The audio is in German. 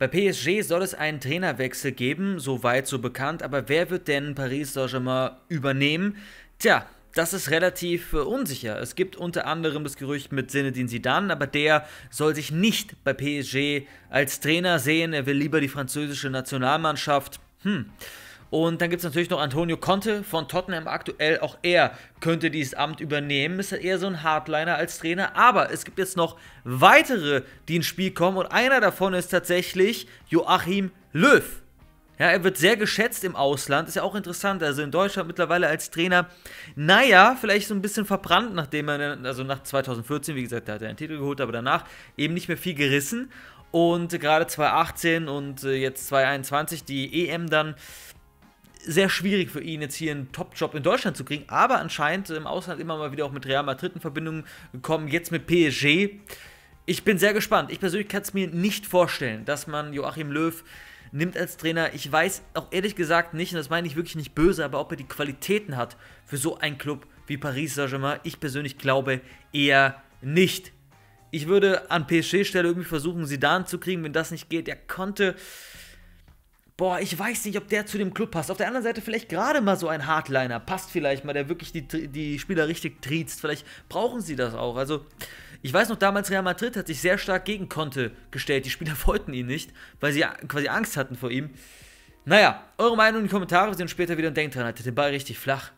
Bei PSG soll es einen Trainerwechsel geben, soweit so bekannt, aber wer wird denn Paris Saint-Germain übernehmen? Tja, das ist relativ äh, unsicher. Es gibt unter anderem das Gerücht mit Zinedine Zidane, aber der soll sich nicht bei PSG als Trainer sehen. Er will lieber die französische Nationalmannschaft. Hm. Und dann gibt es natürlich noch Antonio Conte von Tottenham aktuell. Auch er könnte dieses Amt übernehmen. Ist eher so ein Hardliner als Trainer. Aber es gibt jetzt noch weitere, die ins Spiel kommen. Und einer davon ist tatsächlich Joachim Löw. Ja, er wird sehr geschätzt im Ausland. Ist ja auch interessant. Also in Deutschland mittlerweile als Trainer, naja, vielleicht so ein bisschen verbrannt, nachdem er, also nach 2014, wie gesagt, da hat er einen Titel geholt, aber danach eben nicht mehr viel gerissen. Und gerade 2018 und äh, jetzt 2021, die EM dann, sehr schwierig für ihn, jetzt hier einen Top-Job in Deutschland zu kriegen, aber anscheinend im Ausland immer mal wieder auch mit Real Madrid in Verbindung gekommen, jetzt mit PSG. Ich bin sehr gespannt. Ich persönlich kann es mir nicht vorstellen, dass man Joachim Löw nimmt als Trainer. Ich weiß auch ehrlich gesagt nicht, und das meine ich wirklich nicht böse, aber ob er die Qualitäten hat für so einen Club wie Paris Saint-Germain. Ich persönlich glaube eher nicht. Ich würde an PSG-Stelle irgendwie versuchen, Sidan zu kriegen, wenn das nicht geht. Er konnte boah, ich weiß nicht, ob der zu dem Club passt. Auf der anderen Seite vielleicht gerade mal so ein Hardliner passt vielleicht mal, der wirklich die, die Spieler richtig triezt. Vielleicht brauchen sie das auch. Also ich weiß noch, damals Real Madrid hat sich sehr stark gegen Conte gestellt. Die Spieler wollten ihn nicht, weil sie quasi Angst hatten vor ihm. Naja, eure Meinung in die Kommentare. Wir sehen uns später wieder und denkt dran, haltet den Ball richtig flach.